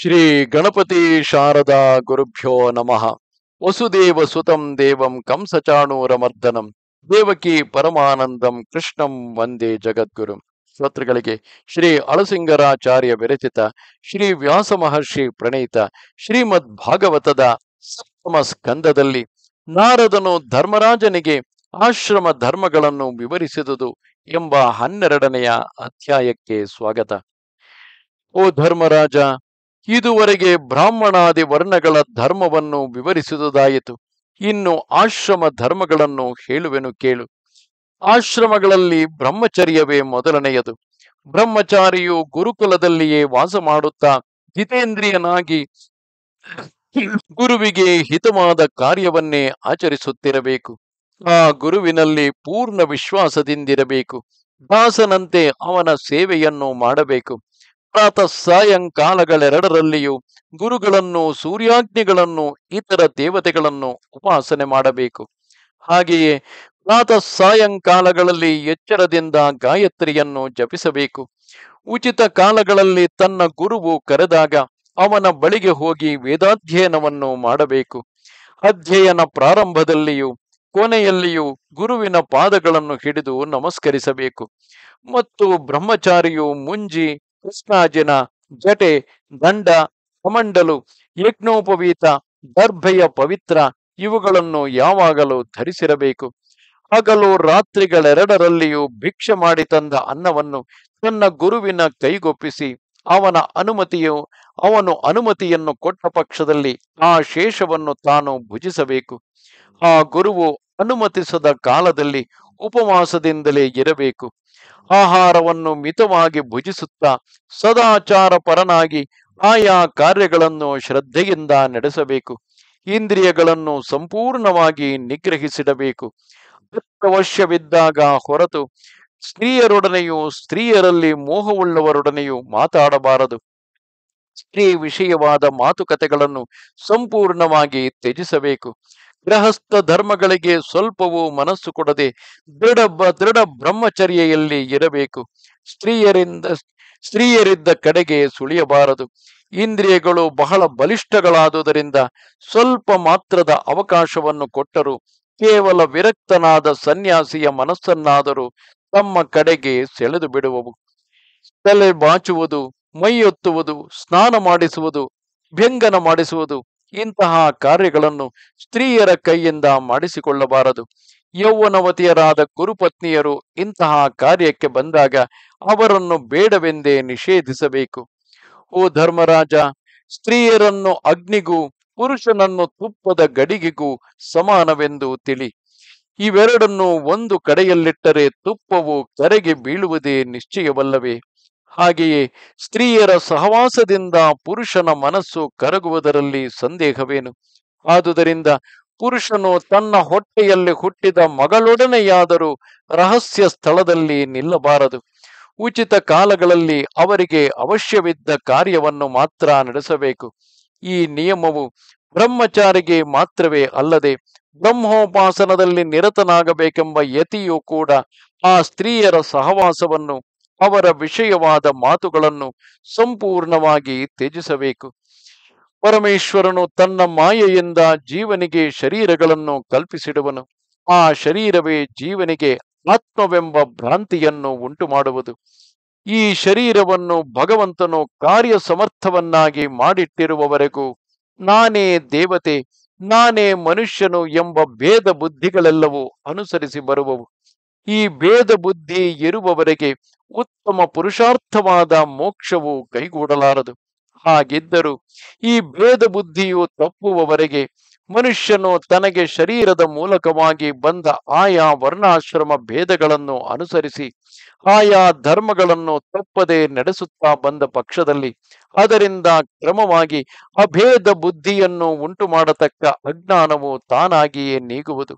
ಶ್ರೀ ಗಣಪತಿ ಶಾರದಾ ಗುರುಭ್ಯೋ ನಮಃ ವಸುದೇವ ಸುತಂ ದೇವಂ ಮರ್ದನಂ ದೇವಕಿ ಪರಮಾನಂದಂ ಕೃಷ್ಣಂ ವಂದೇ ಜಗದ್ಗುರು ಸ್ತೋತ್ರಗಳಿಗೆ ಶ್ರೀ ಅಳಸಿಂಗರಾಚಾರ್ಯ ವಿರಚಿತ ಶ್ರೀ ವ್ಯಾಸ ಮಹರ್ಷಿ ಪ್ರಣೀತ ಶ್ರೀಮದ್ ಭಾಗವತದ ಸಪ್ತಮ ಸ್ಕಂದದಲ್ಲಿ ನಾರದನು ಧರ್ಮರಾಜನಿಗೆ ಆಶ್ರಮ ಧರ್ಮಗಳನ್ನು ವಿವರಿಸಿದುದು ಎಂಬ ಹನ್ನೆರಡನೆಯ ಅಧ್ಯಾಯಕ್ಕೆ ಸ್ವಾಗತ ಓ ಧರ್ಮರಾಜ ಇದುವರೆಗೆ ಬ್ರಾಹ್ಮಣಾದಿ ವರ್ಣಗಳ ಧರ್ಮವನ್ನು ವಿವರಿಸುವುದಾಯಿತು ಇನ್ನು ಆಶ್ರಮ ಧರ್ಮಗಳನ್ನು ಹೇಳುವೆನು ಕೇಳು ಆಶ್ರಮಗಳಲ್ಲಿ ಬ್ರಹ್ಮಚರ್ಯವೇ ಮೊದಲನೆಯದು ಬ್ರಹ್ಮಚಾರಿಯು ಗುರುಕುಲದಲ್ಲಿಯೇ ವಾಸ ಮಾಡುತ್ತಾ ಜಿತೇಂದ್ರಿಯನಾಗಿ ಗುರುವಿಗೆ ಹಿತವಾದ ಕಾರ್ಯವನ್ನೇ ಆಚರಿಸುತ್ತಿರಬೇಕು ಆ ಗುರುವಿನಲ್ಲಿ ಪೂರ್ಣ ವಿಶ್ವಾಸದಿಂದಿರಬೇಕು ದಾಸನಂತೆ ಅವನ ಸೇವೆಯನ್ನು ಮಾಡಬೇಕು ಪ್ರಾತಃ ಸಾಯಂಕಾಲಗಳೆರಡರಲ್ಲಿಯೂ ಗುರುಗಳನ್ನು ಸೂರ್ಯಾಗ್ನಿಗಳನ್ನು ಇತರ ದೇವತೆಗಳನ್ನು ಉಪಾಸನೆ ಮಾಡಬೇಕು ಹಾಗೆಯೇ ಪ್ರಾತಃ ಸಾಯಂಕಾಲಗಳಲ್ಲಿ ಎಚ್ಚರದಿಂದ ಗಾಯತ್ರಿಯನ್ನು ಜಪಿಸಬೇಕು ಉಚಿತ ಕಾಲಗಳಲ್ಲಿ ತನ್ನ ಗುರುವು ಕರೆದಾಗ ಅವನ ಬಳಿಗೆ ಹೋಗಿ ವೇದಾಧ್ಯಯನವನ್ನು ಮಾಡಬೇಕು ಅಧ್ಯಯನ ಪ್ರಾರಂಭದಲ್ಲಿಯೂ ಕೊನೆಯಲ್ಲಿಯೂ ಗುರುವಿನ ಪಾದಗಳನ್ನು ಹಿಡಿದು ನಮಸ್ಕರಿಸಬೇಕು ಮತ್ತು ಬ್ರಹ್ಮಚಾರಿಯು ಮುಂಜಿ ಕೃಷ್ಣಾಜಿನ ಜಟೆ ದಂಡ ಕಮಂಡಲು ಯಜ್ಞೋಪವೀತ ದರ್ಭೆಯ ಪವಿತ್ರ ಇವುಗಳನ್ನು ಯಾವಾಗಲೂ ಧರಿಸಿರಬೇಕು ಹಗಲು ರಾತ್ರಿಗಳೆರಡರಲ್ಲಿಯೂ ಭಿಕ್ಷೆ ಮಾಡಿ ತಂದ ಅನ್ನವನ್ನು ತನ್ನ ಗುರುವಿನ ಕೈಗೊಪ್ಪಿಸಿ ಅವನ ಅನುಮತಿಯು ಅವನು ಅನುಮತಿಯನ್ನು ಕೊಟ್ಟ ಪಕ್ಷದಲ್ಲಿ ಆ ಶೇಷವನ್ನು ತಾನು ಭುಜಿಸಬೇಕು ಆ ಗುರುವು ಅನುಮತಿಸದ ಕಾಲದಲ್ಲಿ ಉಪವಾಸದಿಂದಲೇ ಇರಬೇಕು ಆಹಾರವನ್ನು ಮಿತವಾಗಿ ಭುಜಿಸುತ್ತಾ ಸದಾಚಾರ ಪರನಾಗಿ ಆಯಾ ಕಾರ್ಯಗಳನ್ನು ಶ್ರದ್ಧೆಯಿಂದ ನಡೆಸಬೇಕು ಇಂದ್ರಿಯಗಳನ್ನು ಸಂಪೂರ್ಣವಾಗಿ ನಿಗ್ರಹಿಸಿಡಬೇಕು ಅವಶ್ಯವಿದ್ದಾಗ ಹೊರತು ಸ್ತ್ರೀಯರೊಡನೆಯೂ ಸ್ತ್ರೀಯರಲ್ಲಿ ಮೋಹವುಳ್ಳವರೊಡನೆಯೂ ಮಾತಾಡಬಾರದು ಸ್ತ್ರೀ ವಿಷಯವಾದ ಮಾತುಕತೆಗಳನ್ನು ಸಂಪೂರ್ಣವಾಗಿ ತ್ಯಜಿಸಬೇಕು ಗೃಹಸ್ಥ ಧರ್ಮಗಳಿಗೆ ಸ್ವಲ್ಪವೂ ಮನಸ್ಸು ಕೊಡದೆ ದೃಢ ದೃಢ ಬ್ರಹ್ಮಚರ್ಯೆಯಲ್ಲಿ ಇರಬೇಕು ಸ್ತ್ರೀಯರಿಂದ ಸ್ತ್ರೀಯರಿದ್ದ ಕಡೆಗೆ ಸುಳಿಯಬಾರದು ಇಂದ್ರಿಯಗಳು ಬಹಳ ಬಲಿಷ್ಠಗಳಾದುದರಿಂದ ಸ್ವಲ್ಪ ಮಾತ್ರದ ಅವಕಾಶವನ್ನು ಕೊಟ್ಟರು ಕೇವಲ ವಿರಕ್ತನಾದ ಸನ್ಯಾಸಿಯ ಮನಸ್ಸನ್ನಾದರೂ ತಮ್ಮ ಕಡೆಗೆ ಸೆಳೆದು ಬಿಡುವವು ತಲೆ ಬಾಚುವುದು ಮೈಯೊತ್ತುವುದು ಸ್ನಾನ ಮಾಡಿಸುವುದು ಬೆಂಗನ ಮಾಡಿಸುವುದು ಇಂತಹ ಕಾರ್ಯಗಳನ್ನು ಸ್ತ್ರೀಯರ ಕೈಯಿಂದ ಮಾಡಿಸಿಕೊಳ್ಳಬಾರದು ಯೌವನವತಿಯರಾದ ಗುರುಪತ್ನಿಯರು ಇಂತಹ ಕಾರ್ಯಕ್ಕೆ ಬಂದಾಗ ಅವರನ್ನು ಬೇಡವೆಂದೇ ನಿಷೇಧಿಸಬೇಕು ಓ ಧರ್ಮರಾಜ ಸ್ತ್ರೀಯರನ್ನು ಅಗ್ನಿಗೂ ಪುರುಷನನ್ನು ತುಪ್ಪದ ಗಡಿಗೆಗೂ ಸಮಾನವೆಂದು ತಿಳಿ ಇವೆರಡನ್ನು ಒಂದು ಕಡೆಯಲ್ಲಿಟ್ಟರೆ ತುಪ್ಪವು ಕರೆಗೆ ಬೀಳುವುದೇ ನಿಶ್ಚಯವಲ್ಲವೇ ಹಾಗೆಯೇ ಸ್ತ್ರೀಯರ ಸಹವಾಸದಿಂದ ಪುರುಷನ ಮನಸ್ಸು ಕರಗುವುದರಲ್ಲಿ ಸಂದೇಹವೇನು ಆದುದರಿಂದ ಪುರುಷನು ತನ್ನ ಹೊಟ್ಟೆಯಲ್ಲಿ ಹುಟ್ಟಿದ ಮಗಳೊಡನೆಯಾದರೂ ರಹಸ್ಯ ಸ್ಥಳದಲ್ಲಿ ನಿಲ್ಲಬಾರದು ಉಚಿತ ಕಾಲಗಳಲ್ಲಿ ಅವರಿಗೆ ಅವಶ್ಯವಿದ್ದ ಕಾರ್ಯವನ್ನು ಮಾತ್ರ ನಡೆಸಬೇಕು ಈ ನಿಯಮವು ಬ್ರಹ್ಮಚಾರಿಗೆ ಮಾತ್ರವೇ ಅಲ್ಲದೆ ಬ್ರಹ್ಮೋಪಾಸನದಲ್ಲಿ ನಿರತನಾಗಬೇಕೆಂಬ ಯತಿಯು ಕೂಡ ಆ ಸ್ತ್ರೀಯರ ಸಹವಾಸವನ್ನು ಅವರ ವಿಷಯವಾದ ಮಾತುಗಳನ್ನು ಸಂಪೂರ್ಣವಾಗಿ ತ್ಯಜಿಸಬೇಕು ಪರಮೇಶ್ವರನು ತನ್ನ ಮಾಯೆಯಿಂದ ಜೀವನಿಗೆ ಶರೀರಗಳನ್ನು ಕಲ್ಪಿಸಿಡುವನು ಆ ಶರೀರವೇ ಜೀವನಿಗೆ ಆತ್ಮವೆಂಬ ಭ್ರಾಂತಿಯನ್ನು ಉಂಟು ಮಾಡುವುದು ಈ ಶರೀರವನ್ನು ಭಗವಂತನು ಕಾರ್ಯ ಸಮರ್ಥವನ್ನಾಗಿ ಮಾಡಿಟ್ಟಿರುವವರೆಗೂ ನಾನೇ ದೇವತೆ ನಾನೇ ಮನುಷ್ಯನು ಎಂಬ ಭೇದ ಬುದ್ಧಿಗಳೆಲ್ಲವೂ ಅನುಸರಿಸಿ ಬರುವವು ಈ ಭೇದ ಬುದ್ಧಿ ಇರುವವರೆಗೆ ಉತ್ತಮ ಪುರುಷಾರ್ಥವಾದ ಮೋಕ್ಷವು ಕೈಗೂಡಲಾರದು ಹಾಗಿದ್ದರೂ ಈ ಭೇದ ಬುದ್ಧಿಯು ತಪ್ಪುವವರೆಗೆ ಮನುಷ್ಯನು ತನಗೆ ಶರೀರದ ಮೂಲಕವಾಗಿ ಬಂದ ಆಯಾ ವರ್ಣಾಶ್ರಮ ಭೇದಗಳನ್ನು ಅನುಸರಿಸಿ ಆಯಾ ಧರ್ಮಗಳನ್ನು ತಪ್ಪದೆ ನಡೆಸುತ್ತಾ ಬಂದ ಪಕ್ಷದಲ್ಲಿ ಅದರಿಂದ ಕ್ರಮವಾಗಿ ಅಭೇದ ಬುದ್ಧಿಯನ್ನು ಉಂಟು ಮಾಡತಕ್ಕ ಅಜ್ಞಾನವು ತಾನಾಗಿಯೇ ನೀಗುವುದು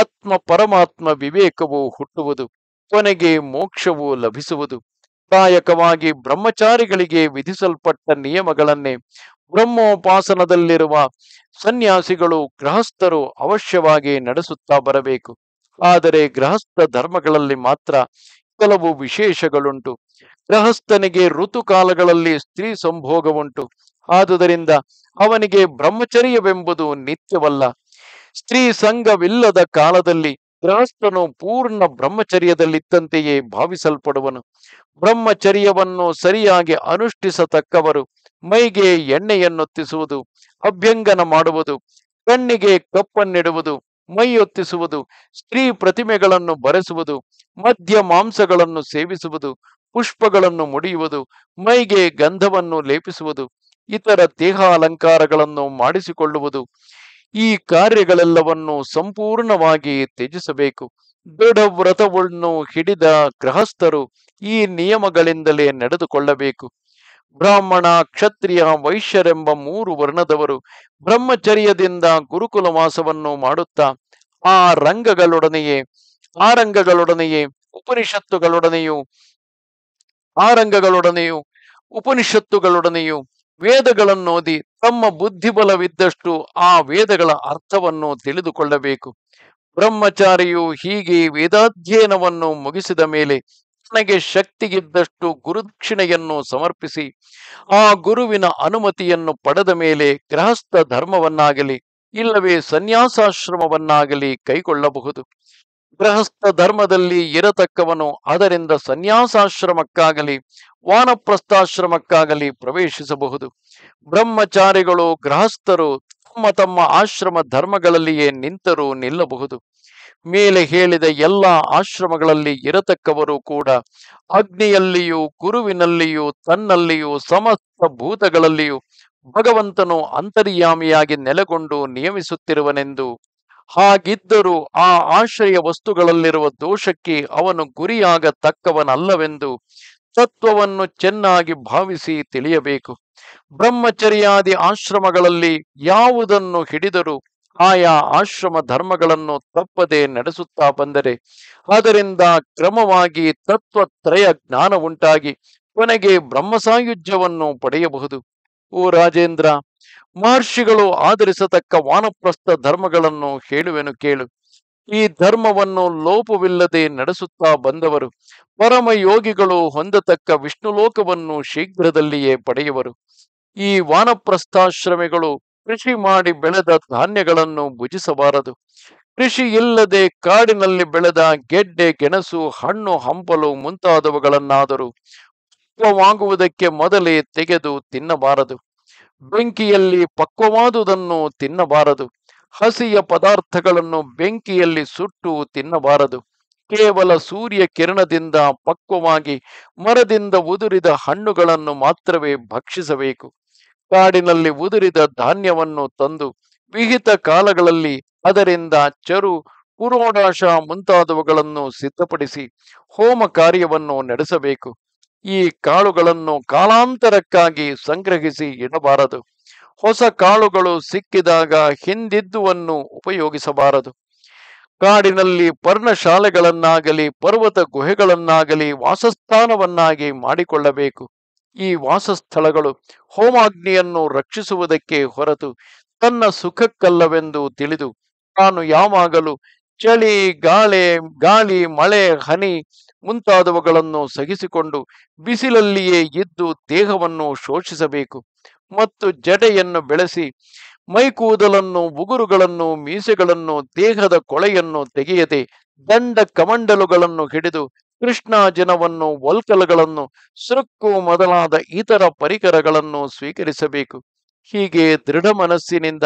ಆತ್ಮ ಪರಮಾತ್ಮ ವಿವೇಕವು ಹುಟ್ಟುವುದು ಕೊನೆಗೆ ಮೋಕ್ಷವು ಲಭಿಸುವುದು ಕಾಯಕವಾಗಿ ಬ್ರಹ್ಮಚಾರಿಗಳಿಗೆ ವಿಧಿಸಲ್ಪಟ್ಟ ನಿಯಮಗಳನ್ನೇ ಬ್ರಹ್ಮೋಪಾಸನದಲ್ಲಿರುವ ಸನ್ಯಾಸಿಗಳು ಗೃಹಸ್ಥರು ಅವಶ್ಯವಾಗಿ ನಡೆಸುತ್ತಾ ಬರಬೇಕು ಆದರೆ ಗೃಹಸ್ಥ ಧರ್ಮಗಳಲ್ಲಿ ಮಾತ್ರ ಕೆಲವು ವಿಶೇಷಗಳುಂಟು ಗೃಹಸ್ಥನಿಗೆ ಋತುಕಾಲಗಳಲ್ಲಿ ಸ್ತ್ರೀ ಸಂಭೋಗ ಉಂಟು ಆದುದರಿಂದ ಅವನಿಗೆ ಬ್ರಹ್ಮಚರ್ಯವೆಂಬುದು ನಿತ್ಯವಲ್ಲ ಸ್ತ್ರೀ ಸಂಘವಿಲ್ಲದ ಕಾಲದಲ್ಲಿ ಗೃಹಸ್ಥನು ಪೂರ್ಣ ಬ್ರಹ್ಮಚರ್ಯದಲ್ಲಿದ್ದಂತೆಯೇ ಭಾವಿಸಲ್ಪಡುವನು ಬ್ರಹ್ಮಚರ್ಯವನ್ನು ಸರಿಯಾಗಿ ಅನುಷ್ಠಿಸತಕ್ಕವರು ಮೈಗೆ ಎಣ್ಣೆಯನ್ನೊತ್ತಿಸುವುದು ಅಭ್ಯಂಗನ ಮಾಡುವುದು ಕಣ್ಣಿಗೆ ಕಪ್ಪನ್ನಿಡುವುದು ಮೈಯೊತ್ತಿಸುವುದು ಸ್ತ್ರೀ ಪ್ರತಿಮೆಗಳನ್ನು ಬರೆಸುವುದು ಮದ್ಯ ಮಾಂಸಗಳನ್ನು ಸೇವಿಸುವುದು ಪುಷ್ಪಗಳನ್ನು ಮುಡಿಯುವುದು ಮೈಗೆ ಗಂಧವನ್ನು ಲೇಪಿಸುವುದು ಇತರ ದೇಹ ಅಲಂಕಾರಗಳನ್ನು ಮಾಡಿಸಿಕೊಳ್ಳುವುದು ಈ ಕಾರ್ಯಗಳೆಲ್ಲವನ್ನು ಸಂಪೂರ್ಣವಾಗಿ ತ್ಯಜಿಸಬೇಕು ದೃಢ ವ್ರತವನ್ನು ಹಿಡಿದ ಗೃಹಸ್ಥರು ಈ ನಿಯಮಗಳಿಂದಲೇ ನಡೆದುಕೊಳ್ಳಬೇಕು ಬ್ರಾಹ್ಮಣ ಕ್ಷತ್ರಿಯ ವೈಶ್ಯರೆಂಬ ಮೂರು ವರ್ಣದವರು ಬ್ರಹ್ಮಚರ್ಯದಿಂದ ಗುರುಕುಲ ವಾಸವನ್ನು ಮಾಡುತ್ತಾ ಆ ರಂಗಗಳೊಡನೆಯೇ ಆ ರಂಗಗಳೊಡನೆಯೇ ಉಪನಿಷತ್ತುಗಳೊಡನೆಯೂ ಆ ರಂಗಗಳೊಡನೆಯೂ ಉಪನಿಷತ್ತುಗಳೊಡನೆಯೂ ವೇದಗಳನ್ನು ಓದಿ ತಮ್ಮ ಬುದ್ಧಿಬಲವಿದ್ದಷ್ಟು ಆ ವೇದಗಳ ಅರ್ಥವನ್ನು ತಿಳಿದುಕೊಳ್ಳಬೇಕು ಬ್ರಹ್ಮಚಾರಿಯು ಹೀಗೆ ವೇದಾಧ್ಯಯನವನ್ನು ಮುಗಿಸಿದ ಮೇಲೆ ತನಗೆ ಶಕ್ತಿಗಿದ್ದಷ್ಟು ಗುರುದಕ್ಷಿಣೆಯನ್ನು ಸಮರ್ಪಿಸಿ ಆ ಗುರುವಿನ ಅನುಮತಿಯನ್ನು ಪಡೆದ ಮೇಲೆ ಗೃಹಸ್ಥ ಧರ್ಮವನ್ನಾಗಲಿ ಇಲ್ಲವೇ ಸನ್ಯಾಸಾಶ್ರಮವನ್ನಾಗಲಿ ಕೈಗೊಳ್ಳಬಹುದು ಗೃಹಸ್ಥ ಧರ್ಮದಲ್ಲಿ ಇರತಕ್ಕವನು ಅದರಿಂದ ಸನ್ಯಾಸಾಶ್ರಮಕ್ಕಾಗಲಿ ವಾನಪ್ರಸ್ಥಾಶ್ರಮಕ್ಕಾಗಲಿ ಪ್ರವೇಶಿಸಬಹುದು ಬ್ರಹ್ಮಚಾರಿಗಳು ಗೃಹಸ್ಥರು ತಮ್ಮ ತಮ್ಮ ಆಶ್ರಮ ಧರ್ಮಗಳಲ್ಲಿಯೇ ನಿಂತರೂ ನಿಲ್ಲಬಹುದು ಮೇಲೆ ಹೇಳಿದ ಎಲ್ಲ ಆಶ್ರಮಗಳಲ್ಲಿ ಇರತಕ್ಕವರು ಕೂಡ ಅಗ್ನಿಯಲ್ಲಿಯೂ ಗುರುವಿನಲ್ಲಿಯೂ ತನ್ನಲ್ಲಿಯೂ ಸಮಸ್ತ ಭೂತಗಳಲ್ಲಿಯೂ ಭಗವಂತನು ಅಂತರ್ಯಾಮಿಯಾಗಿ ನೆಲೆಗೊಂಡು ನಿಯಮಿಸುತ್ತಿರುವನೆಂದು ಹಾಗಿದ್ದರೂ ಆ ಆಶ್ರಯ ವಸ್ತುಗಳಲ್ಲಿರುವ ದೋಷಕ್ಕೆ ಅವನು ಗುರಿಯಾಗತಕ್ಕವನಲ್ಲವೆಂದು ತತ್ವವನ್ನು ಚೆನ್ನಾಗಿ ಭಾವಿಸಿ ತಿಳಿಯಬೇಕು ಬ್ರಹ್ಮಚರ್ಯಾದಿ ಆಶ್ರಮಗಳಲ್ಲಿ ಯಾವುದನ್ನು ಹಿಡಿದರೂ ಆಯಾ ಆಶ್ರಮ ಧರ್ಮಗಳನ್ನು ತಪ್ಪದೆ ನಡೆಸುತ್ತಾ ಬಂದರೆ ಅದರಿಂದ ಕ್ರಮವಾಗಿ ತತ್ವತ್ರಯ ಜ್ಞಾನ ಉಂಟಾಗಿ ಕೊನೆಗೆ ಬ್ರಹ್ಮಸಾಯುಜ್ಯವನ್ನು ಪಡೆಯಬಹುದು ಓ ರಾಜೇಂದ್ರ ಮಹರ್ಷಿಗಳು ಆಧರಿಸತಕ್ಕ ವಾನಪ್ರಸ್ಥ ಧರ್ಮಗಳನ್ನು ಹೇಳುವೆನು ಕೇಳು ಈ ಧರ್ಮವನ್ನು ಲೋಪವಿಲ್ಲದೆ ನಡೆಸುತ್ತಾ ಬಂದವರು ಪರಮ ಯೋಗಿಗಳು ಹೊಂದತಕ್ಕ ವಿಷ್ಣು ಲೋಕವನ್ನು ಶೀಘ್ರದಲ್ಲಿಯೇ ಪಡೆಯುವರು ಈ ವಾನಪ್ರಸ್ಥಾಶ್ರಮಿಗಳು ಕೃಷಿ ಮಾಡಿ ಬೆಳೆದ ಧಾನ್ಯಗಳನ್ನು ಭುಜಿಸಬಾರದು ಕೃಷಿ ಇಲ್ಲದೆ ಕಾಡಿನಲ್ಲಿ ಬೆಳೆದ ಗೆಡ್ಡೆ ಗೆಣಸು ಹಣ್ಣು ಹಂಪಲು ಮುಂತಾದವುಗಳನ್ನಾದರೂ ವಾಂಗುವುದಕ್ಕೆ ಮೊದಲೇ ತೆಗೆದು ತಿನ್ನಬಾರದು ಬೆಂಕಿಯಲ್ಲಿ ಪಕ್ವವಾದುದನ್ನು ತಿನ್ನಬಾರದು ಹಸಿಯ ಪದಾರ್ಥಗಳನ್ನು ಬೆಂಕಿಯಲ್ಲಿ ಸುಟ್ಟು ತಿನ್ನಬಾರದು ಕೇವಲ ಸೂರ್ಯ ಕಿರಣದಿಂದ ಪಕ್ವವಾಗಿ ಮರದಿಂದ ಉದುರಿದ ಹಣ್ಣುಗಳನ್ನು ಮಾತ್ರವೇ ಭಕ್ಷಿಸಬೇಕು ಕಾಡಿನಲ್ಲಿ ಉದುರಿದ ಧಾನ್ಯವನ್ನು ತಂದು ವಿಹಿತ ಕಾಲಗಳಲ್ಲಿ ಅದರಿಂದ ಚರು ಪುರೋಡಾಶ ಮುಂತಾದವುಗಳನ್ನು ಸಿದ್ಧಪಡಿಸಿ ಹೋಮ ಕಾರ್ಯವನ್ನು ನಡೆಸಬೇಕು ಈ ಕಾಳುಗಳನ್ನು ಕಾಲಾಂತರಕ್ಕಾಗಿ ಸಂಗ್ರಹಿಸಿ ಇಡಬಾರದು ಹೊಸ ಕಾಳುಗಳು ಸಿಕ್ಕಿದಾಗ ಹಿಂದಿದ್ದುವನ್ನು ಉಪಯೋಗಿಸಬಾರದು ಕಾಡಿನಲ್ಲಿ ಪರ್ಣಶಾಲೆಗಳನ್ನಾಗಲಿ ಪರ್ವತ ಗುಹೆಗಳನ್ನಾಗಲಿ ವಾಸಸ್ಥಾನವನ್ನಾಗಿ ಮಾಡಿಕೊಳ್ಳಬೇಕು ಈ ವಾಸಸ್ಥಳಗಳು ಹೋಮಾಗ್ನಿಯನ್ನು ರಕ್ಷಿಸುವುದಕ್ಕೆ ಹೊರತು ತನ್ನ ಸುಖಕ್ಕಲ್ಲವೆಂದು ತಿಳಿದು ತಾನು ಯಾವಾಗಲೂ ಚಳಿ ಗಾಳಿ ಗಾಳಿ ಮಳೆ ಹನಿ ಮುಂತಾದವುಗಳನ್ನು ಸಹಿಸಿಕೊಂಡು ಬಿಸಿಲಲ್ಲಿಯೇ ಇದ್ದು ದೇಹವನ್ನು ಶೋಷಿಸಬೇಕು ಮತ್ತು ಜಡೆಯನ್ನು ಬೆಳೆಸಿ ಮೈಕೂದಲನ್ನು ಉಗುರುಗಳನ್ನು ಮೀಸೆಗಳನ್ನು ದೇಹದ ಕೊಳೆಯನ್ನು ತೆಗೆಯದೆ ದಂಡ ಕಮಂಡಲುಗಳನ್ನು ಹಿಡಿದು ಕೃಷ್ಣಾಜನವನ್ನು ವಲ್ಕಲಗಳನ್ನು ಸೃಕ್ಕು ಮೊದಲಾದ ಇತರ ಪರಿಕರಗಳನ್ನು ಸ್ವೀಕರಿಸಬೇಕು ಹೀಗೆ ದೃಢ ಮನಸ್ಸಿನಿಂದ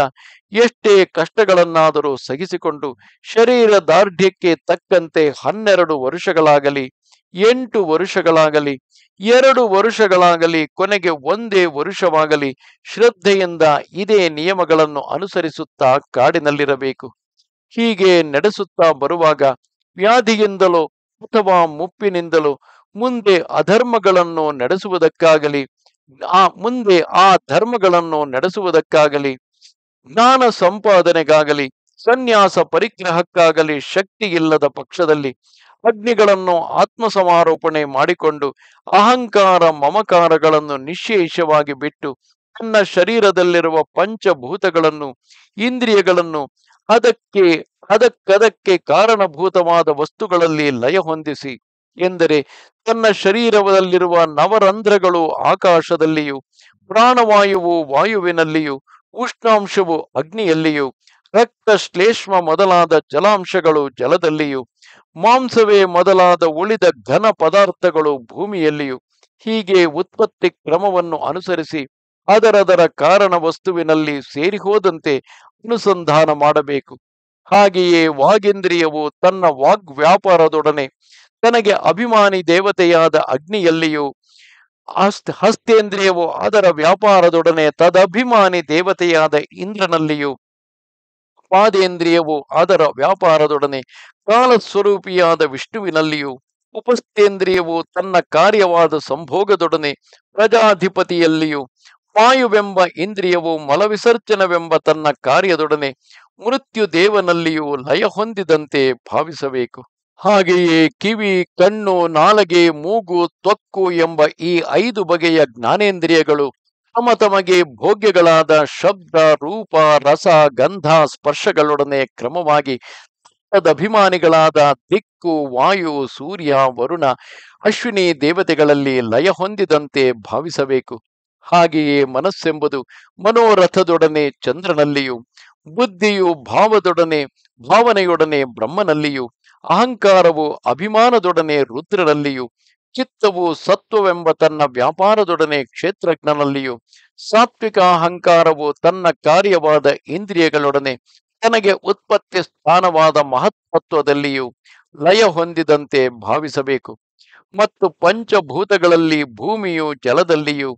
ಎಷ್ಟೇ ಕಷ್ಟಗಳನ್ನಾದರೂ ಸಹಿಸಿಕೊಂಡು ಶರೀರ ದಾರ್ಢ್ಯಕ್ಕೆ ತಕ್ಕಂತೆ ಹನ್ನೆರಡು ವರ್ಷಗಳಾಗಲಿ ಎಂಟು ವರ್ಷಗಳಾಗಲಿ ಎರಡು ವರುಷಗಳಾಗಲಿ ಕೊನೆಗೆ ಒಂದೇ ವರುಷವಾಗಲಿ ಶ್ರದ್ಧೆಯಿಂದ ಇದೇ ನಿಯಮಗಳನ್ನು ಅನುಸರಿಸುತ್ತಾ ಕಾಡಿನಲ್ಲಿರಬೇಕು ಹೀಗೆ ನಡೆಸುತ್ತಾ ಬರುವಾಗ ವ್ಯಾಧಿಯಿಂದಲೋ ಅಥವಾ ಮುಪ್ಪಿನಿಂದಲೋ ಮುಂದೆ ಅಧರ್ಮಗಳನ್ನು ನಡೆಸುವುದಕ್ಕಾಗಲಿ ಆ ಮುಂದೆ ಆ ಧರ್ಮಗಳನ್ನು ನಡೆಸುವುದಕ್ಕಾಗಲಿ ಜ್ಞಾನ ಸಂಪಾದನೆಗಾಗಲಿ ಸನ್ಯಾಸ ಪರಿಗ್ರಹಕ್ಕಾಗಲಿ ಶಕ್ತಿ ಇಲ್ಲದ ಪಕ್ಷದಲ್ಲಿ ಅಗ್ನಿಗಳನ್ನು ಆತ್ಮ ಸಮಾರೋಪಣೆ ಮಾಡಿಕೊಂಡು ಅಹಂಕಾರ ಮಮಕಾರಗಳನ್ನು ನಿಶೇಷವಾಗಿ ಬಿಟ್ಟು ತನ್ನ ಶರೀರದಲ್ಲಿರುವ ಪಂಚಭೂತಗಳನ್ನು ಇಂದ್ರಿಯಗಳನ್ನು ಅದಕ್ಕೆ ಅದಕ್ಕದಕ್ಕೆ ಕಾರಣಭೂತವಾದ ವಸ್ತುಗಳಲ್ಲಿ ಲಯ ಹೊಂದಿಸಿ ಎಂದರೆ ತನ್ನ ಶರೀರದಲ್ಲಿರುವ ನವರಂಧ್ರಗಳು ಆಕಾಶದಲ್ಲಿಯೂ ಪ್ರಾಣವಾಯುವು ವಾಯುವಿನಲ್ಲಿಯೂ ಉಷ್ಣಾಂಶವು ಅಗ್ನಿಯಲ್ಲಿಯೂ ರಕ್ತ ಶ್ಲೇಷ್ಮ ಮೊದಲಾದ ಜಲಾಂಶಗಳು ಜಲದಲ್ಲಿಯೂ ಮಾಂಸವೇ ಮೊದಲಾದ ಉಳಿದ ಘನ ಪದಾರ್ಥಗಳು ಭೂಮಿಯಲ್ಲಿಯೂ ಹೀಗೆ ಉತ್ಪತ್ತಿ ಕ್ರಮವನ್ನು ಅನುಸರಿಸಿ ಅದರದರ ಕಾರಣ ವಸ್ತುವಿನಲ್ಲಿ ಸೇರಿಹೋದಂತೆ ಅನುಸಂಧಾನ ಮಾಡಬೇಕು ಹಾಗೆಯೇ ವಾಗೇಂದ್ರಿಯವು ತನ್ನ ವಾಗ್ವ್ಯಾಪಾರದೊಡನೆ ತನಗೆ ಅಭಿಮಾನಿ ದೇವತೆಯಾದ ಅಗ್ನಿಯಲ್ಲಿಯೂ ಅಸ್ತ್ ಹಸ್ತೇಂದ್ರಿಯವು ಅದರ ವ್ಯಾಪಾರದೊಡನೆ ತದಭಿಮಾನಿ ದೇವತೆಯಾದ ಇಂದ್ರನಲ್ಲಿಯೂ ಪಾದೇಂದ್ರಿಯವು ಅದರ ವ್ಯಾಪಾರದೊಡನೆ ಕಾಲ ಸ್ವರೂಪಿಯಾದ ವಿಷ್ಣುವಿನಲ್ಲಿಯೂ ಉಪಸ್ಥೇಂದ್ರಿಯವು ತನ್ನ ಕಾರ್ಯವಾದ ಸಂಭೋಗದೊಡನೆ ಪ್ರಜಾಧಿಪತಿಯಲ್ಲಿಯೂ ವಾಯುವೆಂಬ ಇಂದ್ರಿಯವು ಮಲವಿಸರ್ಜನವೆಂಬ ತನ್ನ ಕಾರ್ಯದೊಡನೆ ಮೃತ್ಯು ದೇವನಲ್ಲಿಯೂ ಲಯ ಹೊಂದಿದಂತೆ ಭಾವಿಸಬೇಕು ಹಾಗೆಯೇ ಕಿವಿ ಕಣ್ಣು ನಾಲಗೆ ಮೂಗು ತ್ವಕ್ಕು ಎಂಬ ಈ ಐದು ಬಗೆಯ ಜ್ಞಾನೇಂದ್ರಿಯಗಳು ತಮ ತಮಗೆ ಭೋಗ್ಯಗಳಾದ ಶಬ್ದ ರೂಪ ರಸ ಗಂಧ ಸ್ಪರ್ಶಗಳೊಡನೆ ಕ್ರಮವಾಗಿ ಅಭಿಮಾನಿಗಳಾದ ದಿಕ್ಕು ವಾಯು ಸೂರ್ಯ ವರುಣ ಅಶ್ವಿನಿ ದೇವತೆಗಳಲ್ಲಿ ಲಯ ಹೊಂದಿದಂತೆ ಭಾವಿಸಬೇಕು ಹಾಗೆಯೇ ಮನಸ್ಸೆಂಬುದು ಮನೋರಥದೊಡನೆ ಚಂದ್ರನಲ್ಲಿಯೂ ಬುದ್ಧಿಯು ಭಾವದೊಡನೆ ಭಾವನೆಯೊಡನೆ ಬ್ರಹ್ಮನಲ್ಲಿಯೂ ಅಹಂಕಾರವು ಅಭಿಮಾನದೊಡನೆ ರುದ್ರರಲ್ಲಿಯೂ ಚಿತ್ತವು ಸತ್ವವೆಂಬ ತನ್ನ ವ್ಯಾಪಾರದೊಡನೆ ಕ್ಷೇತ್ರಜ್ಞನಲ್ಲಿಯೂ ಸಾತ್ವಿಕ ಅಹಂಕಾರವು ತನ್ನ ಕಾರ್ಯವಾದ ಇಂದ್ರಿಯಗಳೊಡನೆ ತನಗೆ ಉತ್ಪತ್ತಿ ಸ್ಥಾನವಾದ ಮಹತ್ವತ್ವದಲ್ಲಿಯೂ ಲಯ ಹೊಂದಿದಂತೆ ಭಾವಿಸಬೇಕು ಮತ್ತು ಪಂಚಭೂತಗಳಲ್ಲಿ ಭೂಮಿಯು ಜಲದಲ್ಲಿಯೂ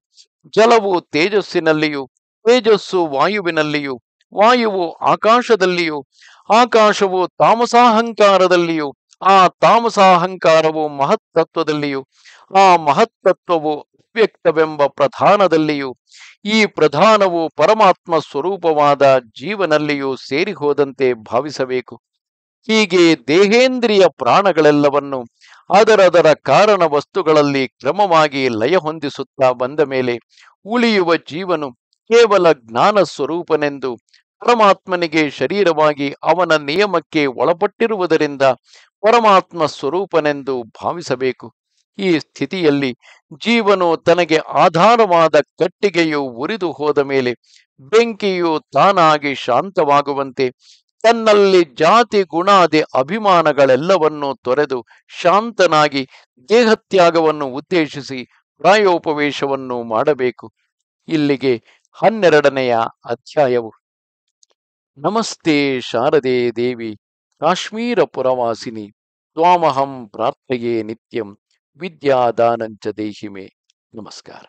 ಜಲವು ತೇಜಸ್ಸಿನಲ್ಲಿಯೂ ತೇಜಸ್ಸು ವಾಯುವಿನಲ್ಲಿಯೂ ವಾಯುವು ಆಕಾಶದಲ್ಲಿಯೂ ಆಕಾಶವು ತಾಮಸಾಹಂಕಾರದಲ್ಲಿಯೂ ಆ ತಾಮಸಾಹಂಕಾರವು ಮಹತ್ತತ್ವದಲ್ಲಿಯೂ ಆ ಮಹತ್ತತ್ವವು ಅವ್ಯಕ್ತವೆಂಬ ಪ್ರಧಾನದಲ್ಲಿಯೂ ಈ ಪ್ರಧಾನವು ಪರಮಾತ್ಮ ಸ್ವರೂಪವಾದ ಜೀವನಲ್ಲಿಯೂ ಸೇರಿಹೋದಂತೆ ಭಾವಿಸಬೇಕು ಹೀಗೆ ದೇಹೇಂದ್ರಿಯ ಪ್ರಾಣಗಳೆಲ್ಲವನ್ನು ಅದರದರ ಕಾರಣ ವಸ್ತುಗಳಲ್ಲಿ ಕ್ರಮವಾಗಿ ಲಯ ಹೊಂದಿಸುತ್ತಾ ಬಂದ ಮೇಲೆ ಉಳಿಯುವ ಜೀವನು ಕೇವಲ ಜ್ಞಾನ ಸ್ವರೂಪನೆಂದು ಪರಮಾತ್ಮನಿಗೆ ಶರೀರವಾಗಿ ಅವನ ನಿಯಮಕ್ಕೆ ಒಳಪಟ್ಟಿರುವುದರಿಂದ ಪರಮಾತ್ಮ ಸ್ವರೂಪನೆಂದು ಭಾವಿಸಬೇಕು ಈ ಸ್ಥಿತಿಯಲ್ಲಿ ಜೀವನು ತನಗೆ ಆಧಾರವಾದ ಕಟ್ಟಿಗೆಯು ಉರಿದು ಹೋದ ಮೇಲೆ ಬೆಂಕಿಯು ತಾನಾಗಿ ಶಾಂತವಾಗುವಂತೆ ತನ್ನಲ್ಲಿ ಜಾತಿ ಗುಣಾದಿ ಅಭಿಮಾನಗಳೆಲ್ಲವನ್ನೂ ತೊರೆದು ಶಾಂತನಾಗಿ ದೇಹತ್ಯಾಗವನ್ನು ಉದ್ದೇಶಿಸಿ ಪ್ರಾಯೋಪವೇಶವನ್ನು ಮಾಡಬೇಕು ಇಲ್ಲಿಗೆ ಹನ್ನೆರಡನೆಯ ಅಧ್ಯಾಯವು ನಮಸ್ತೆ ಶಾರದೆ ದೇವಿ ಕಾಶ್ಮೀರ ಪುರವಾಸಿನಿ ತ್ವಾಮಹಂ ಪ್ರಾರ್ಥೆಯೇ ನಿತ್ಯಂ ವಿದ್ಯಾದಾನಂಚ ದೇಹಿಮೆ ನಮಸ್ಕಾರ